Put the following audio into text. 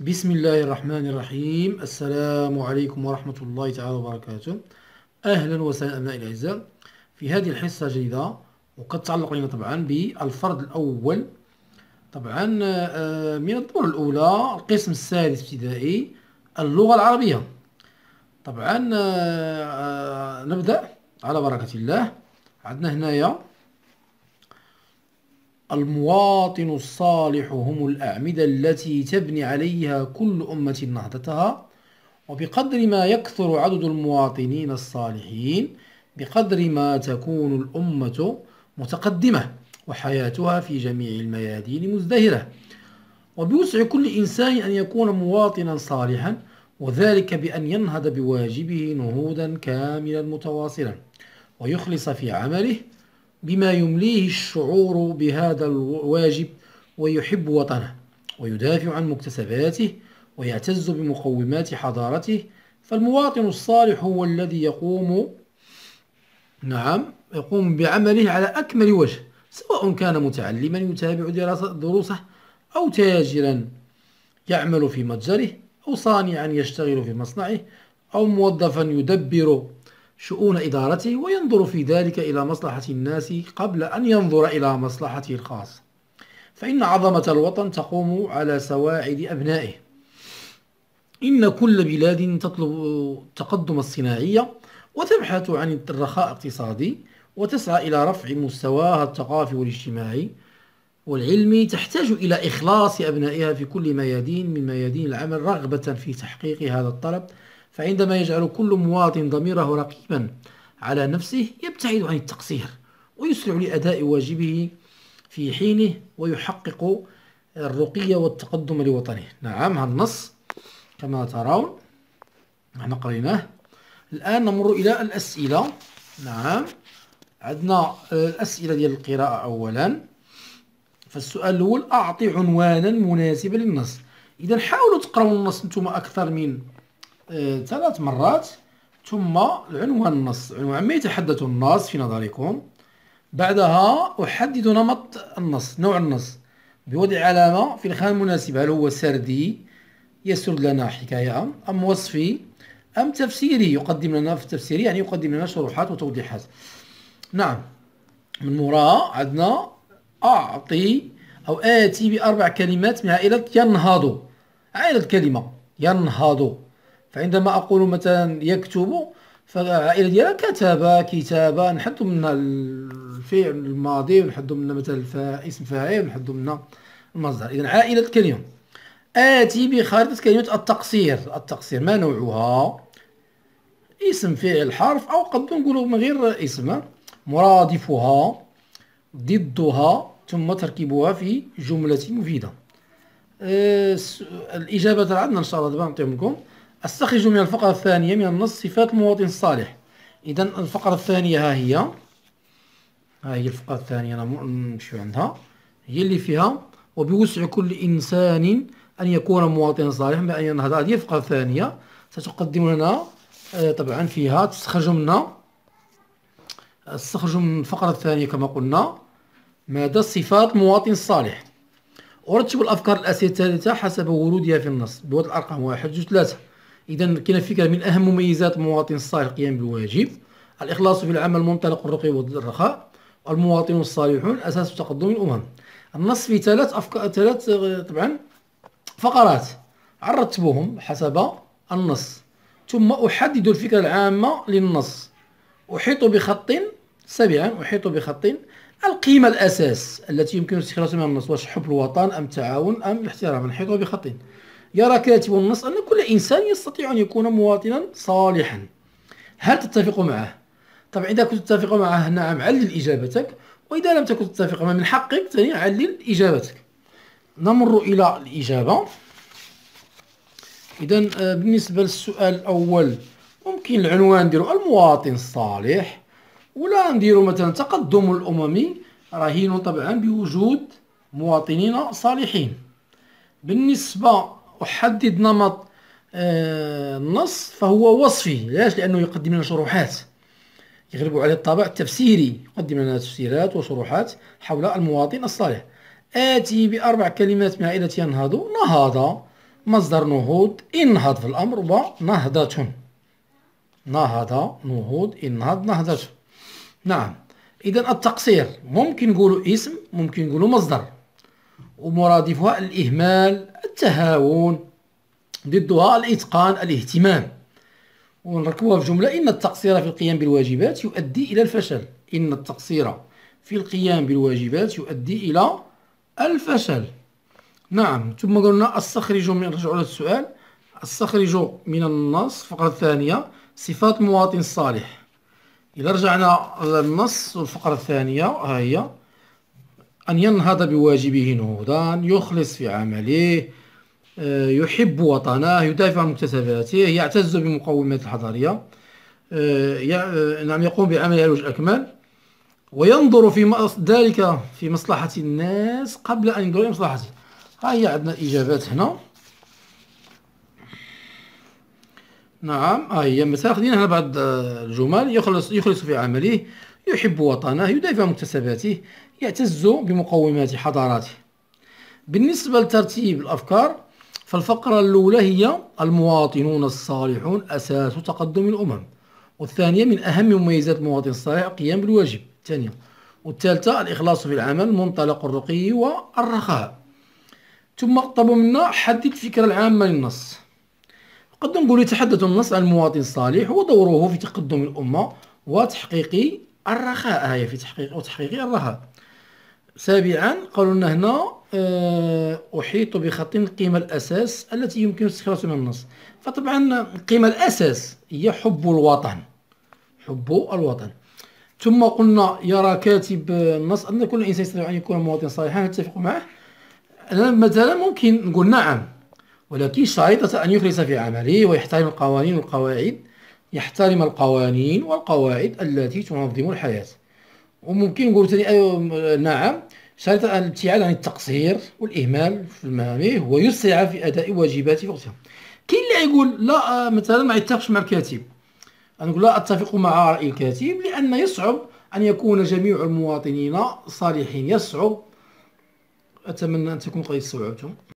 بسم الله الرحمن الرحيم السلام عليكم ورحمة الله تعالى وبركاته أهلا وسهلا أبنائي الأعزاء في هذه الحصة الجديدة وقد تعلق لنا طبعا بالفرض الأول طبعا آه، من الدور الأولى القسم السادس ابتدائي اللغة العربية طبعا آه، آه، نبدأ على بركة الله عندنا هنايا المواطن الصالح هم الأعمدة التي تبني عليها كل أمة نهضتها وبقدر ما يكثر عدد المواطنين الصالحين بقدر ما تكون الأمة متقدمة وحياتها في جميع الميادين مزدهرة وبوسع كل إنسان أن يكون مواطنا صالحا وذلك بأن ينهض بواجبه نهوضا كاملا متواصلا ويخلص في عمله بما يمليه الشعور بهذا الواجب ويحب وطنه ويدافع عن مكتسباته ويعتز بمقومات حضارته فالمواطن الصالح هو الذي يقوم نعم يقوم بعمله على أكمل وجه سواء كان متعلما يتابع دروسه أو تاجرا يعمل في متجره أو صانعا يشتغل في مصنعه أو موظفا يدبر شؤون إدارته وينظر في ذلك إلى مصلحة الناس قبل أن ينظر إلى مصلحته الخاصة فإن عظمة الوطن تقوم على سواعد أبنائه إن كل بلاد تطلب التقدم الصناعية وتبحث عن الرخاء الاقتصادي وتسعى إلى رفع مستواها الثقافي والاجتماعي والعلمي تحتاج إلى إخلاص أبنائها في كل ميادين من ميادين العمل رغبة في تحقيق هذا الطلب فعندما يجعل كل مواطن ضميره رقيبا على نفسه يبتعد عن التقصير ويسرع لأداء واجبه في حينه ويحقق الرقي والتقدم لوطنه نعم هذا النص كما ترون نحن قريناه الآن نمر إلى الأسئلة نعم عندنا الأسئلة آه، ديال القراءة أولا فالسؤال الأول أعطي عنوانا مناسبا للنص إذا حاولوا تقرأوا النص أنتم أكثر من آه، ثلاث مرات ثم العنوان النص عنوان ما يتحدث النص في نظركم بعدها أحدد نمط النص نوع النص بوضع علامة في الخانة المناسبة هل هو سردي يسرد لنا حكاية أم وصفي أم تفسيري يقدم لنا في التفسير يعني يقدم لنا شروحات وتوضيحات نعم من وراء عندنا أعطي أو آتي بأربع كلمات من عائلة ينهض عائلة كلمة ينهض فعندما اقول مثلا يكتب فالعائله ديالها كتب كتابه نحدو منها الفعل الماضي ونحدو منها مثلا اسم فاعل ونحدو منها المصدر اذا عائله الكلمه آتي بخارطة كلمة التقصير التقصير ما نوعها اسم فعل حرف أو قد نقولوا من غير اسم مرادفها ضدها ثم تركيبها في جملة مفيدة أه الإجابة تاعنا إن شاء الله دابا نعطيهم لكم أستخرج من الفقرة الثانية من النص صفات المواطن الصالح إذا الفقرة الثانية ها هي ها هي الفقرة الثانية أنا نمشي عندها هي اللي فيها وبوسع كل إنسان أن يكون مواطنا صالحا بأن هذا هذه الفقرة الثانية ستقدم لنا آه، طبعا فيها تستخرج منا استخرج من الفقرة الثانية كما قلنا ماذا صفات مواطن صالح ورتب الأفكار الأساسية الثالثة حسب ورودها في النص بوضع الأرقام واحد جوج ثلاثة اذا كاين الفكره من اهم مميزات المواطن الصالح القيام بالواجب الاخلاص في العمل منطلق الرقي والرخاء المواطنون الصالحون اساس تقدم الامم النص في ثلاث افكار ثلاث طبعا فقرات عرتبهم حسب النص ثم احدد الفكره العامه للنص احيط بخط سابعا احيط بخط القيمة الأساس التي يمكن استخراجها من النص واش حب الوطن أم تعاون أم الاحترام نحيطه بخط يرى كاتب النص أن كل إنسان يستطيع أن يكون مواطنا صالحا هل تتفق معه؟ طبعا إذا كنت تتفق معه نعم علل إجابتك وإذا لم تكن تتفق معه من حقك ثاني علل إجابتك نمر إلى الإجابة إذا آه، بالنسبة للسؤال الأول ممكن العنوان نديرو المواطن الصالح ولا نديرو مثلا التقدم الأممي رهين طبعا بوجود مواطنين صالحين بالنسبة أحدد نمط آه، النص فهو وصفي ليش لأنه يقدم لنا شروحات يغلب عليه الطابع التفسيري يقدم لنا تفسيرات وشروحات حول المواطن الصالح آتي بأربع كلمات من عائلة ينهض نهض مصدر نهوض انهض في الأمر ونهضة نهض نهوض انهض نهضة نعم إذا التقصير ممكن نقولوا اسم ممكن نقولوا مصدر ومرادفها الإهمال التهاون ضدها الإتقان الاهتمام ونركبها في جملة إن التقصير في القيام بالواجبات يؤدي إلى الفشل إن التقصير في القيام بالواجبات يؤدي إلى الفشل نعم ثم قلنا استخرج من رجعوا للسؤال السؤال استخرج من النص الفقرة الثانية صفات مواطن صالح إذا رجعنا للنص الفقرة الثانية ها هي أن ينهض بواجبه نهوضا يخلص في عمله آه، يحب وطنه يدافع عن مكتسباته يعتز بمقومات الحضارية آه، آه، نعم يقوم بعمل على وجه الأكمل وينظر في ذلك في مصلحة الناس قبل أن ينظر مصلحته ها هي عندنا الإجابات هنا نعم ها هي مثلا خدينا هنا بعض الجمل يخلص يخلص في عمله يحب وطنه يدافع مكتسباته يعتز بمقومات حضاراته بالنسبة لترتيب الأفكار فالفقرة الأولى هي المواطنون الصالحون أساس تقدم الأمم والثانية من أهم مميزات المواطن الصالح القيام بالواجب الثانية والثالثة الإخلاص في العمل منطلق الرقي والرخاء ثم طلبوا منا حدد الفكرة العامة للنص قد نقول يتحدث النص عن المواطن الصالح ودوره في تقدم الأمة وتحقيق الرخاء هي في تحقيق أو تحقيق الرخاء سابعا قالوا لنا هنا آه، أحيط بخط القيمة الأساس التي يمكن استخراجها من النص فطبعا القيمة الأساس هي حب الوطن حب الوطن ثم قلنا يرى كاتب النص أن كل إنسان يستطيع أن يكون مواطن صالحا نتفق معه؟ أنا مثلا ممكن نقول نعم ولكن شريطة أن يخلص في عمله ويحترم القوانين والقواعد يحترم القوانين والقواعد التي تنظم الحياة وممكن نقول ثاني أيوة نعم شرط الابتعاد عن التقصير والإهمال في مهامه ويسرع في أداء واجباته في وقتها كاين اللي يقول لا آه، مثلا ما يتفقش مع الكاتب أنا أقول لا أتفق مع رأي الكاتب لأن يصعب أن يكون جميع المواطنين صالحين يصعب أتمنى أن تكون قد استوعبتم